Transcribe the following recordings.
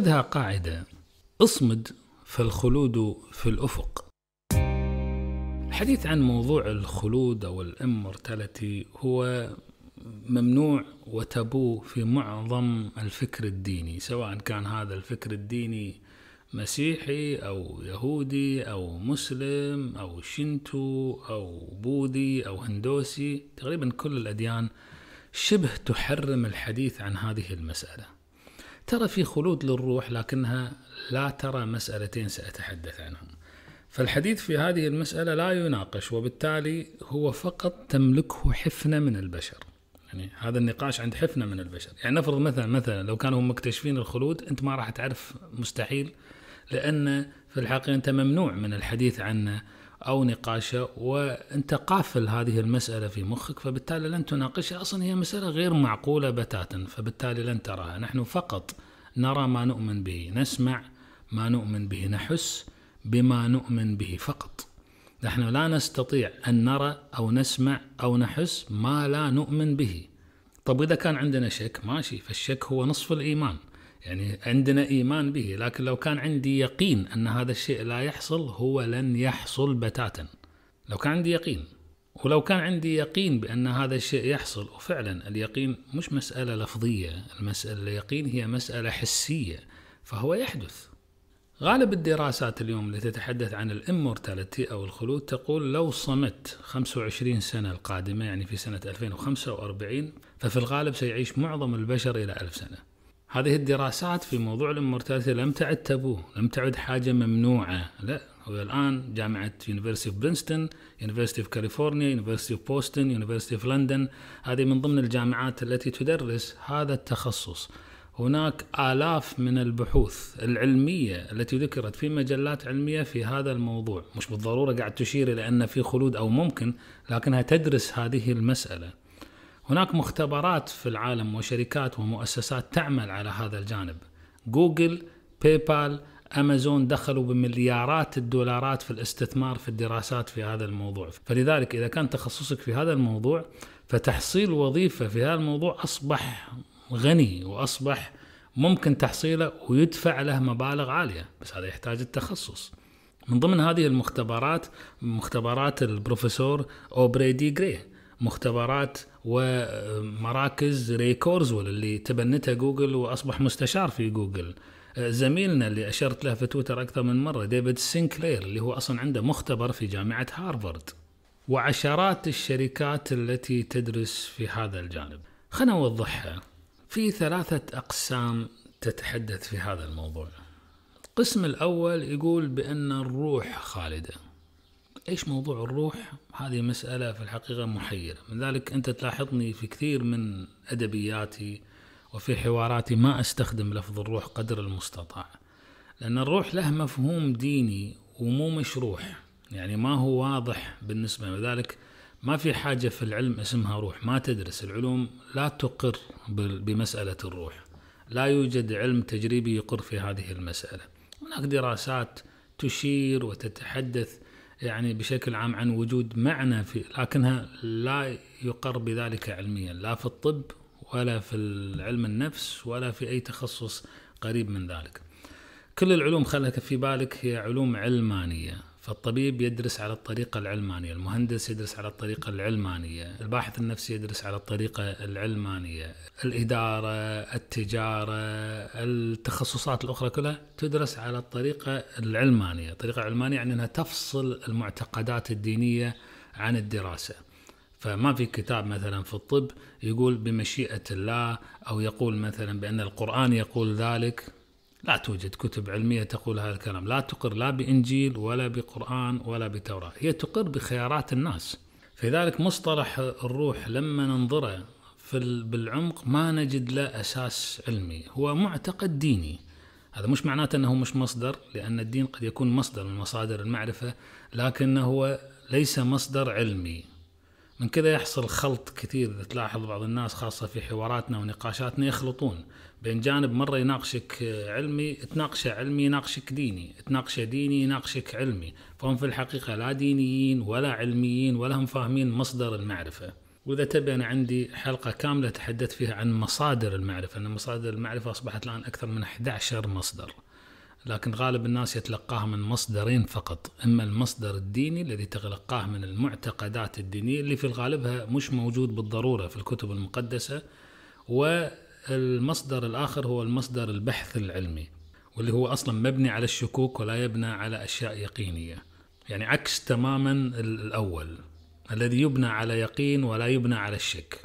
خذها قاعدة اصمد فالخلود في الأفق الحديث عن موضوع الخلود أو الإمورتاليتي هو ممنوع وتابو في معظم الفكر الديني سواء كان هذا الفكر الديني مسيحي أو يهودي أو مسلم أو شنتو أو بوذي أو هندوسي تقريبا كل الأديان شبه تحرم الحديث عن هذه المسألة ترى في خلود للروح لكنها لا ترى مسألتين سأتحدث عنهم فالحديث في هذه المسألة لا يناقش وبالتالي هو فقط تملكه حفنة من البشر يعني هذا النقاش عند حفنة من البشر يعني نفرض مثلا مثلا لو كانوا هم مكتشفين الخلود أنت ما راح تعرف مستحيل لأن في الحقيقة أنت ممنوع من الحديث عنه أو نقاشه وأنت قافل هذه المسألة في مخك فبالتالي لن تناقشها أصلا هي مسألة غير معقولة بتاتا فبالتالي لن تراها نحن فقط نرى ما نؤمن به نسمع ما نؤمن به نحس بما نؤمن به فقط نحن لا نستطيع أن نرى أو نسمع أو نحس ما لا نؤمن به طب إذا كان عندنا شك ماشي فالشك هو نصف الإيمان يعني عندنا ايمان به لكن لو كان عندي يقين ان هذا الشيء لا يحصل هو لن يحصل بتاتا لو كان عندي يقين ولو كان عندي يقين بأن هذا الشيء يحصل وفعلا اليقين مش مسألة لفظية المسألة اليقين هي مسألة حسية فهو يحدث غالب الدراسات اليوم التي تتحدث عن الامورتاليتي أو الخلود تقول لو صمت 25 سنة القادمة يعني في سنة 2045 ففي الغالب سيعيش معظم البشر إلى 1000 سنة هذه الدراسات في موضوع الامورتاليتي لم تعد تبوه لم تعد حاجة ممنوعة لا هو الآن جامعة يونيفرسيتي اوف برينستون يونيفرسيتي اوف كاليفورنيا يونيفرسيتي اوف بوستن يونيفرسيتي اوف لندن هذه من ضمن الجامعات التي تدرس هذا التخصص هناك آلاف من البحوث العلمية التي ذكرت في مجلات علمية في هذا الموضوع مش بالضرورة قاعد تشير إلى أن في خلود أو ممكن لكنها تدرس هذه المسألة هناك مختبرات في العالم وشركات ومؤسسات تعمل على هذا الجانب جوجل باي بال امازون دخلوا بمليارات الدولارات في الاستثمار في الدراسات في هذا الموضوع، فلذلك اذا كان تخصصك في هذا الموضوع فتحصيل وظيفه في هذا الموضوع اصبح غني واصبح ممكن تحصيله ويدفع له مبالغ عاليه، بس هذا يحتاج التخصص. من ضمن هذه المختبرات مختبرات البروفيسور اوبري دي مختبرات ومراكز ريكورز اللي تبنتها جوجل واصبح مستشار في جوجل آه، زميلنا اللي اشرت له في تويتر اكثر من مره ديفيد سينكلير اللي هو اصلا عنده مختبر في جامعه هارفارد وعشرات الشركات التي تدرس في هذا الجانب خلنا اوضحها في ثلاثه اقسام تتحدث في هذا الموضوع القسم الاول يقول بان الروح خالده ايش موضوع الروح؟ هذه مسألة في الحقيقة محيرة، من ذلك انت تلاحظني في كثير من ادبياتي وفي حواراتي ما استخدم لفظ الروح قدر المستطاع. لان الروح له مفهوم ديني ومو مشروح، يعني ما هو واضح بالنسبة لذلك ما في حاجة في العلم اسمها روح، ما تدرس، العلوم لا تقر بمسألة الروح. لا يوجد علم تجريبي يقر في هذه المسألة. هناك دراسات تشير وتتحدث يعني بشكل عام عن وجود معنى في لكنها لا يقر بذلك علميا لا في الطب ولا في علم النفس ولا في أي تخصص قريب من ذلك كل العلوم خلك في بالك هي علوم علمانية فالطبيب يدرس على الطريقة العلمانية المهندس يدرس على الطريقة العلمانية الباحث النفسي يدرس على الطريقة العلمانية الإدارة التجارة التخصصات الأخرى كلها تدرس على الطريقة العلمانية الطريقة العلمانية يعني أنها تفصل المعتقدات الدينية عن الدراسة فما في كتاب مثلا في الطب يقول بمشيئة الله أو يقول مثلا بأن القرآن يقول ذلك لا توجد كتب علمية تقول هذا الكلام لا تقر لا بإنجيل ولا بقرآن ولا بتوراة هي تقر بخيارات الناس فلذلك مصطلح الروح لما ننظره في بالعمق ما نجد له أساس علمي هو معتقد ديني هذا مش معناته أنه مش مصدر لأن الدين قد يكون مصدر من مصادر المعرفة لكنه ليس مصدر علمي من كذا يحصل خلط كثير اذا تلاحظ بعض الناس خاصه في حواراتنا ونقاشاتنا يخلطون بين جانب مره يناقشك علمي تناقشه علمي يناقشك ديني تناقشه ديني يناقشك علمي فهم في الحقيقه لا دينيين ولا علميين ولا هم فاهمين مصدر المعرفه واذا تبي انا عندي حلقه كامله تحدث فيها عن مصادر المعرفه ان مصادر المعرفه اصبحت الان اكثر من 11 مصدر لكن غالب الناس يتلقاها من مصدرين فقط إما المصدر الديني الذي تلقاه من المعتقدات الدينية اللي في الغالبها مش موجود بالضرورة في الكتب المقدسة والمصدر الآخر هو المصدر البحث العلمي واللي هو أصلا مبني على الشكوك ولا يبنى على أشياء يقينية يعني عكس تماما الأول الذي يبنى على يقين ولا يبنى على الشك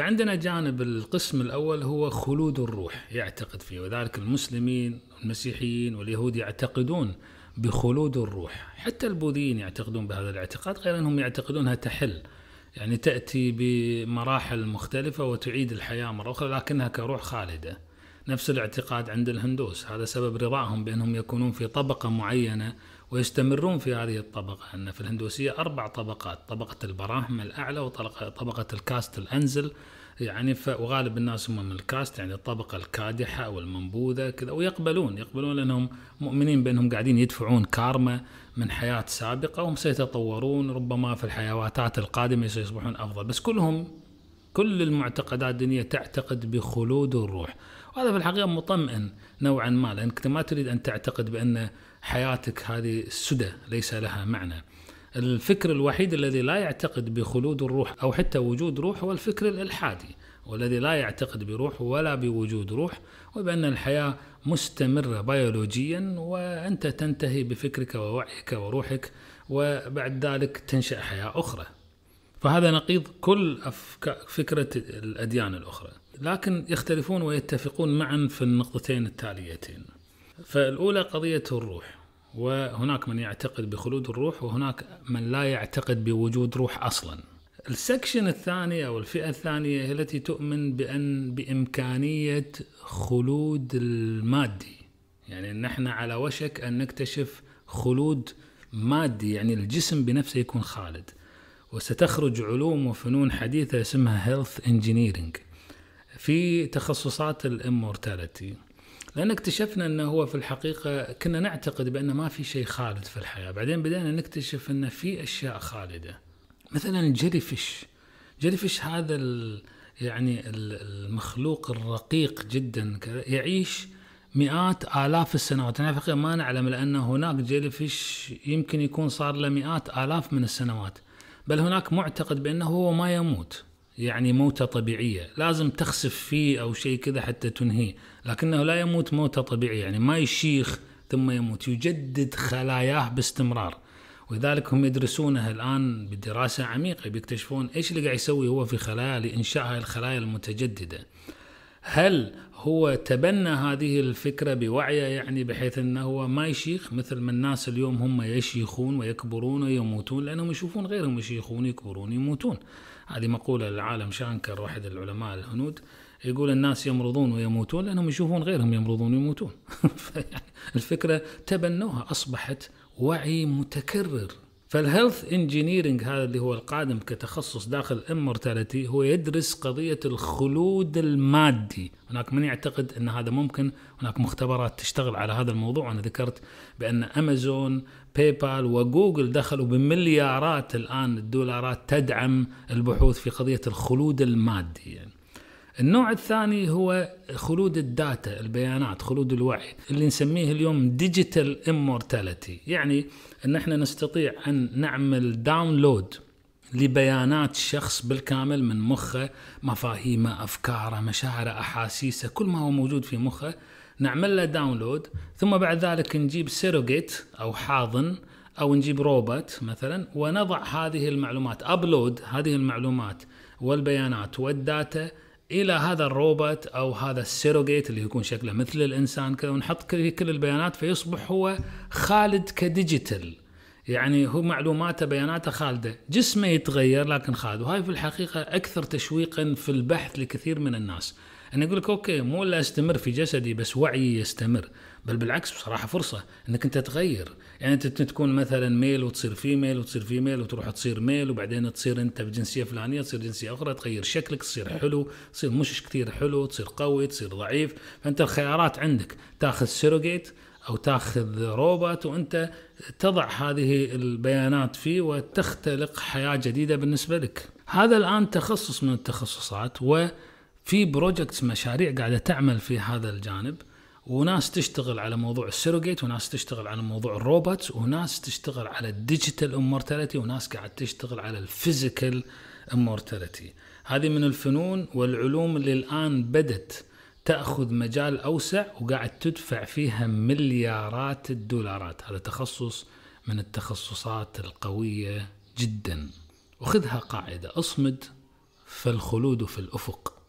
فعندنا جانب القسم الأول هو خلود الروح يعتقد فيه وذلك المسلمين والمسيحيين واليهود يعتقدون بخلود الروح حتى البوذيين يعتقدون بهذا الاعتقاد غير أنهم يعتقدونها تحل يعني تأتي بمراحل مختلفة وتعيد الحياة مرة أخرى لكنها كروح خالدة نفس الاعتقاد عند الهندوس هذا سبب رضاهم بأنهم يكونون في طبقة معينة ويستمرون في هذه الطبقة أن في الهندوسية أربع طبقات طبقة البراهم الأعلى وطبقة الكاست الأنزل يعني وغالب الناس هم من الكاست يعني الطبقة الكادحة أو المنبوذة كذا ويقبلون يقبلون لأنهم مؤمنين بأنهم قاعدين يدفعون كارما من حياة سابقة وهم سيتطورون ربما في الحيواتات القادمة سيصبحون أفضل بس كلهم كل المعتقدات الدينية تعتقد بخلود الروح هذا في الحقيقة مطمئن نوعا ما لأنك ما تريد أن تعتقد بأن حياتك هذه سدى ليس لها معنى الفكر الوحيد الذي لا يعتقد بخلود الروح أو حتى وجود روح هو الفكر الإلحادي والذي لا يعتقد بروح ولا بوجود روح وبأن الحياة مستمرة بيولوجيا وأنت تنتهي بفكرك ووعيك وروحك وبعد ذلك تنشأ حياة أخرى فهذا نقيض كل فكرة الأديان الأخرى لكن يختلفون ويتفقون معا في النقطتين التاليتين فالأولى قضية الروح وهناك من يعتقد بخلود الروح وهناك من لا يعتقد بوجود روح أصلا السكشن الثاني أو الفئة الثانية هي التي تؤمن بأن بإمكانية خلود المادي يعني أن نحن على وشك أن نكتشف خلود مادي يعني الجسم بنفسه يكون خالد وستخرج علوم وفنون حديثة اسمها هيلث Engineering في تخصصات الامورتاليتي لان اكتشفنا انه هو في الحقيقه كنا نعتقد بان ما في شيء خالد في الحياه بعدين بدأنا نكتشف انه في اشياء خالده مثلا الجيلي فيش جيلي فيش هذا ال يعني المخلوق الرقيق جدا يعيش مئات آلاف السنوات أنا حقيقة ما نعلم لأن هناك جيلي فيش يمكن يكون صار له مئات آلاف من السنوات بل هناك معتقد بأنه هو ما يموت يعني موتة طبيعية لازم تخسف فيه أو شيء كذا حتى تنهيه لكنه لا يموت موتة طبيعية يعني ما يشيخ ثم يموت يجدد خلاياه باستمرار وذلك هم يدرسونه الآن بدراسة عميقة بيكتشفون إيش اللي قاعد يسوي هو في خلايا لإنشاء هاي الخلايا المتجددة هل هو تبنى هذه الفكرة بوعيه يعني بحيث أنه هو ما يشيخ مثل ما الناس اليوم هم يشيخون ويكبرون ويموتون لأنهم يشوفون غيرهم يشيخون يكبرون يموتون هذه مقولة للعالم شانكر واحد العلماء الهنود يقول الناس يمرضون ويموتون لأنهم يشوفون غيرهم يمرضون ويموتون يعني الفكرة تبنوها أصبحت وعي متكرر فالهيلث انجينيرنج هذا اللي هو القادم كتخصص داخل امورتاليتي هو يدرس قضيه الخلود المادي، هناك من يعتقد ان هذا ممكن، هناك مختبرات تشتغل على هذا الموضوع وانا ذكرت بان امازون، باي بال وجوجل دخلوا بمليارات الان الدولارات تدعم البحوث في قضيه الخلود المادي يعني. النوع الثاني هو خلود الداتا البيانات خلود الوعي اللي نسميه اليوم ديجيتال امورتاليتي يعني ان احنا نستطيع ان نعمل داونلود لبيانات شخص بالكامل من مخه مفاهيمه افكاره مشاعره احاسيسه كل ما هو موجود في مخه نعمل له داونلود ثم بعد ذلك نجيب سيروجيت او حاضن او نجيب روبوت مثلا ونضع هذه المعلومات ابلود هذه المعلومات والبيانات والداتا الى هذا الروبوت او هذا السيروجيت اللي يكون شكله مثل الانسان كذا ونحط فيه كل البيانات فيصبح هو خالد كديجيتال يعني هو معلوماته بياناته خالده جسمه يتغير لكن خالد وهاي في الحقيقه اكثر تشويقا في البحث لكثير من الناس انا اقول لك اوكي مو لا استمر في جسدي بس وعيي يستمر بل بالعكس بصراحه فرصه انك انت تغير يعني انت تكون مثلا ميل وتصير فيميل وتصير فيميل وتروح تصير ميل وبعدين تصير انت بجنسيه فلانيه تصير جنسيه اخرى تغير شكلك تصير حلو تصير مش كثير حلو تصير قوي تصير ضعيف فانت الخيارات عندك تاخذ سيروجيت او تاخذ روبوت وانت تضع هذه البيانات فيه وتختلق حياه جديده بالنسبه لك. هذا الان تخصص من التخصصات و في بروجكتس مشاريع قاعده تعمل في هذا الجانب وناس تشتغل على موضوع السيروجيت وناس تشتغل على موضوع الروبوتس وناس تشتغل على الديجيتال امورتاليتي وناس قاعد تشتغل على الفيزيكال امورتاليتي هذه من الفنون والعلوم اللي الان بدت تاخذ مجال اوسع وقاعد تدفع فيها مليارات الدولارات هذا تخصص من التخصصات القويه جدا وخذها قاعده اصمد فالخلود في الافق